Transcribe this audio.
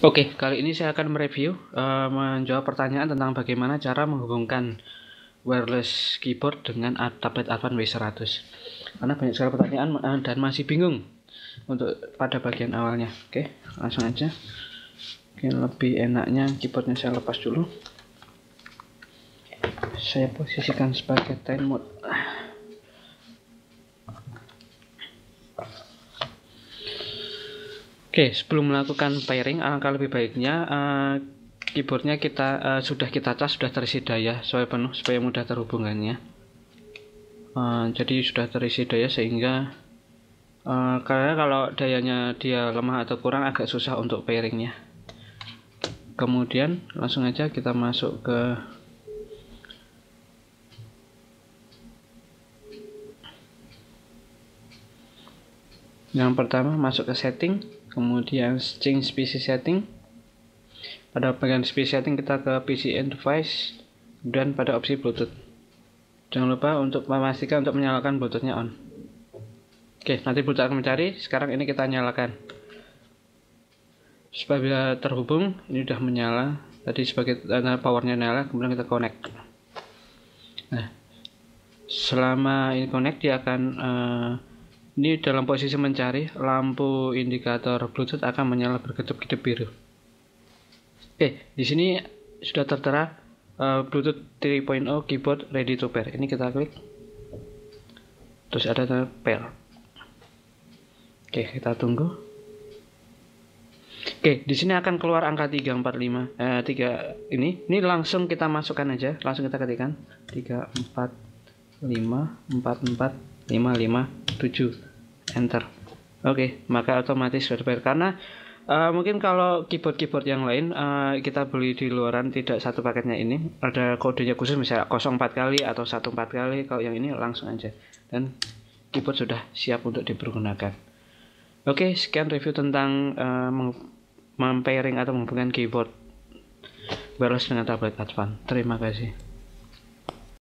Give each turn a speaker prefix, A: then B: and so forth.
A: Oke, okay, kali ini saya akan mereview uh, menjawab pertanyaan tentang bagaimana cara menghubungkan wireless keyboard dengan tablet Advan W100. Karena banyak sekali pertanyaan uh, dan masih bingung untuk pada bagian awalnya. Oke, okay, langsung aja. Oke, lebih enaknya keyboardnya saya lepas dulu. Saya posisikan sebagai time mode. Oke, sebelum melakukan pairing, alangkah lebih baiknya uh, keyboardnya kita uh, sudah kita cas, sudah terisi daya supaya penuh, supaya mudah terhubungannya. Uh, jadi sudah terisi daya sehingga uh, karena kalau dayanya dia lemah atau kurang agak susah untuk pairingnya. Kemudian langsung aja kita masuk ke Yang pertama masuk ke setting, kemudian change PC setting. Pada bagian PC setting kita ke pc device, dan pada opsi Bluetooth. Jangan lupa untuk memastikan untuk menyalakan Bluetoothnya on. Oke, nanti Bluetooth akan mencari. Sekarang ini kita nyalakan. Supaya terhubung, ini sudah menyala. Tadi sebagai tanda powernya nyala, kemudian kita connect. Nah, selama ini connect dia akan uh, ini dalam posisi mencari, lampu indikator Bluetooth akan menyala berkedip-kedip biru. Oke, eh, di sini sudah tertera eh, Bluetooth 3.0 keyboard ready to pair. Ini kita klik. Terus ada tanda pair. Oke, kita tunggu. Oke, di sini akan keluar angka 345. Eh, 3 ini. Ini langsung kita masukkan aja, langsung kita ketikkan 44 557 enter oke okay, maka otomatis berbeda karena Uh, mungkin kalau keyboard-keyboard yang lain uh, kita beli di luaran tidak satu paketnya ini ada kodenya khusus misalnya 04 kali atau 14 kali kalau yang ini langsung aja dan keyboard sudah siap untuk dipergunakan oke okay, sekian review tentang uh, mempairing atau menghubungkan keyboard wireless dengan tablet advan terima kasih